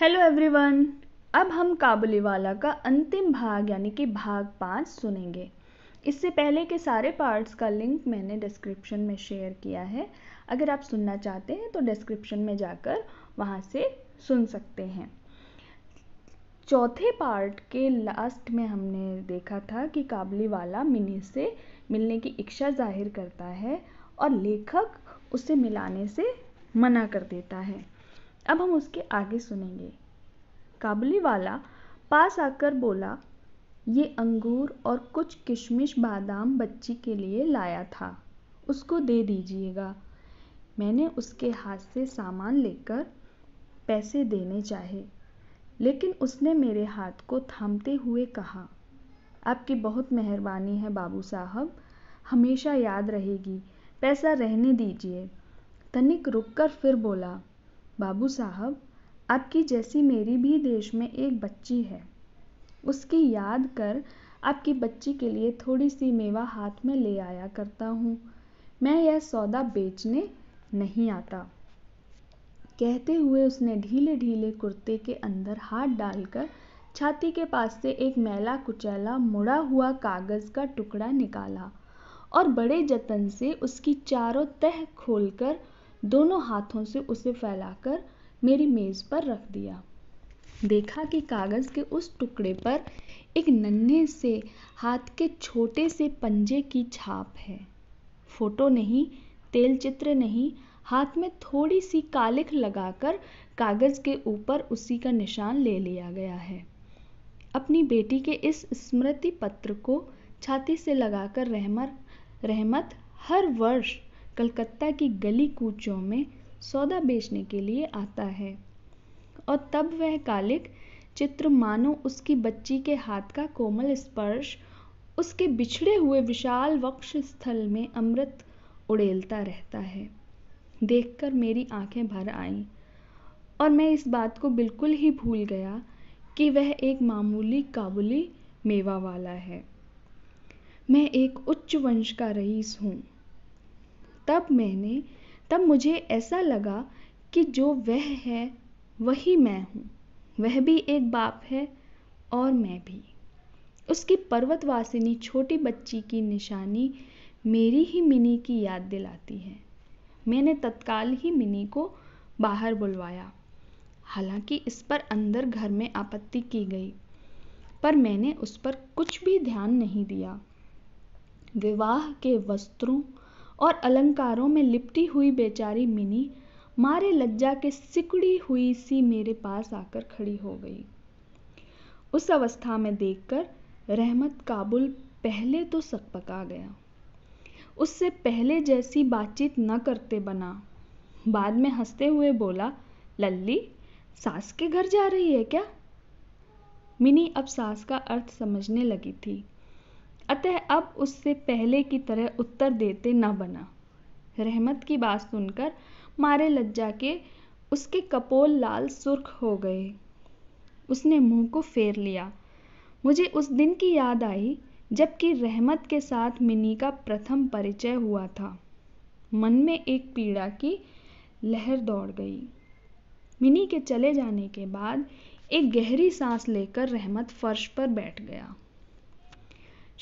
hello everyone अब हम काबुलीवाला का अंतिम भाग यानी कि भाग पाँच सुनेंगे इससे पहले के सारे पार्ट्स का लिंक मैंने डिस्क्रिप्शन में शेयर किया है अगर आप सुनना चाहते हैं तो डिस्क्रिप्शन में जाकर वहाँ से सुन सकते हैं चौथे पार्ट के लास्ट में हमने देखा था कि काबली वाला मिनी से मिलने की इच्छा जाहिर करता है और लेखक उसे मिलाने से मना कर देता है अब हम उसके आगे सुनेंगे काबुली वाला पास आकर बोला ये अंगूर और कुछ किशमिश बादाम बच्ची के लिए लाया था उसको दे दीजिएगा मैंने उसके हाथ से सामान लेकर पैसे देने चाहे लेकिन उसने मेरे हाथ को थामते हुए कहा आपकी बहुत मेहरबानी है बाबू साहब हमेशा याद रहेगी पैसा रहने दीजिए तनिक रुककर फिर बोला बाबू साहब आपकी जैसी मेरी भी देश में एक बच्ची है उसकी याद कर आपकी बच्ची के लिए थोड़ी सी मेवा हाथ में ले आया करता हूँ मैं यह सौदा बेचने नहीं आता कहते हुए उसने ढीले ढीले कुर्ते के अंदर हाथ डालकर छाती के पास से एक मैला कुचैला मुड़ा हुआ कागज का टुकड़ा निकाला और बड़े जतन से उसकी चारों तह खोलकर दोनों हाथों से उसे फैलाकर मेरी मेज पर रख दिया देखा कि कागज के उस टुकड़े पर एक नन्हे से हाथ के छोटे से पंजे की छाप है फोटो नहीं तेल चित्र नहीं हाथ में थोड़ी सी कालिख लगाकर कागज के ऊपर उसी का निशान ले लिया गया है अपनी बेटी के इस स्मृति पत्र को छाती से लगाकर रहमत रहमत हर वर्ष कलकत्ता की गली कूचों में सौदा बेचने के लिए आता है और तब वह कालिक चित्र मानो उसकी बच्ची के हाथ का कोमल स्पर्श उसके बिछड़े हुए विशाल वक्ष स्थल में अमृत उड़ेलता रहता है देखकर मेरी आंखें भर आईं और मैं इस बात को बिल्कुल ही भूल गया कि वह एक मामूली काबुली मेवा वाला है मैं एक उच्च वंश का रईस हूँ तब मैंने तब मुझे ऐसा लगा कि जो वह है वही मैं हूँ वह भी एक बाप है और मैं भी उसकी पर्वतवासिनी छोटी बच्ची की निशानी मेरी ही मिनी की याद दिलाती है मैंने तत्काल ही मिनी को बाहर बुलवाया हालांकि इस पर अंदर घर में आपत्ति की गई पर मैंने उस पर कुछ भी ध्यान नहीं दिया विवाह के वस्त्रों और अलंकारों में लिपटी हुई बेचारी मिनी मारे लज्जा के सिकुड़ी हुई सी मेरे पास आकर खड़ी हो गई उस अवस्था में देखकर रहमत काबुल पहले तो सकपका गया उससे पहले जैसी बातचीत न करते बना बाद में हंसते हुए बोला लल्ली सास के घर जा रही है क्या मिनी अब सास का अर्थ समझने लगी थी अतः अब उससे पहले की तरह उत्तर देते न बना रहमत की बात सुनकर मारे लज्जा के उसके कपोल लाल सुर्ख हो गए उसने मुंह को फेर लिया मुझे उस दिन की याद आई जबकि रहमत के साथ मिनी का प्रथम परिचय हुआ था मन में एक पीड़ा की लहर दौड़ गई मिनी के चले जाने के बाद एक गहरी सांस लेकर रहमत फर्श पर बैठ गया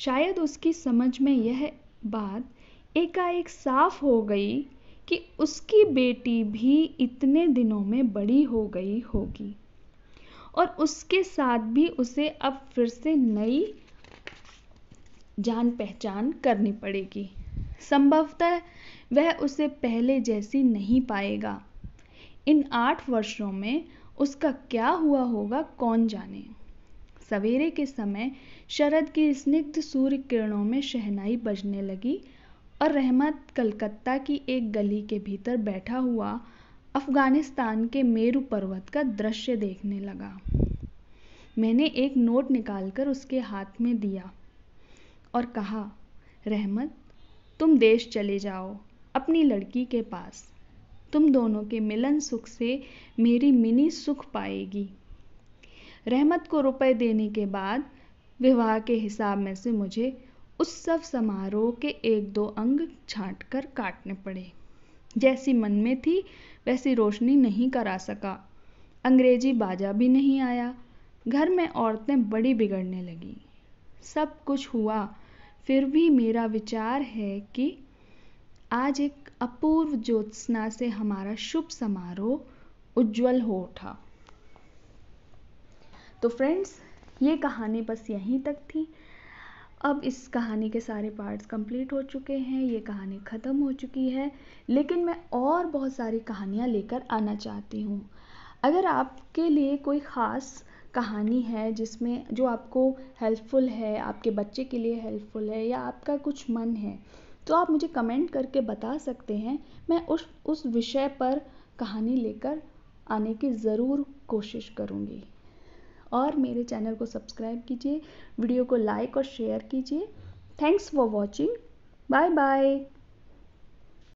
शायद उसकी समझ में यह बात एकाएक साफ हो गई कि उसकी बेटी भी इतने दिनों में बड़ी हो गई होगी और उसके साथ भी उसे अब फिर से नई जान पहचान करनी पड़ेगी संभवतः वह उसे पहले जैसी नहीं पाएगा इन आठ वर्षों में उसका क्या हुआ होगा कौन जाने सवेरे के समय शरद की स्निग्ध सूर्य किरणों में शहनाई बजने लगी और रहमत कलकत्ता की एक गली के भीतर बैठा हुआ अफगानिस्तान के मेरू पर्वत का दृश्य देखने लगा मैंने एक नोट निकालकर उसके हाथ में दिया और कहा रहमत तुम देश चले जाओ अपनी लड़की के पास तुम दोनों के मिलन सुख से मेरी मिनी सुख पाएगी रहमत को रुपए देने के बाद विवाह के हिसाब में से मुझे उस सब समारोह के एक दो अंग छाँट कर काटने पड़े जैसी मन में थी वैसी रोशनी नहीं करा सका अंग्रेजी बाजा भी नहीं आया घर में औरतें बड़ी बिगड़ने लगी सब कुछ हुआ फिर भी मेरा विचार है कि आज एक अपूर्व ज्योत्सना से हमारा शुभ समारोह उज्जवल हो उठा तो फ्रेंड्स ये कहानी बस यहीं तक थी अब इस कहानी के सारे पार्ट्स कंप्लीट हो चुके हैं ये कहानी ख़त्म हो चुकी है लेकिन मैं और बहुत सारी कहानियाँ लेकर आना चाहती हूँ अगर आपके लिए कोई ख़ास कहानी है जिसमें जो आपको हेल्पफुल है आपके बच्चे के लिए हेल्पफुल है या आपका कुछ मन है तो आप मुझे कमेंट करके बता सकते हैं मैं उस उस विषय पर कहानी लेकर आने की ज़रूर कोशिश करूँगी और मेरे चैनल को सब्सक्राइब कीजिए वीडियो को लाइक और शेयर कीजिए thanks for watching bye bye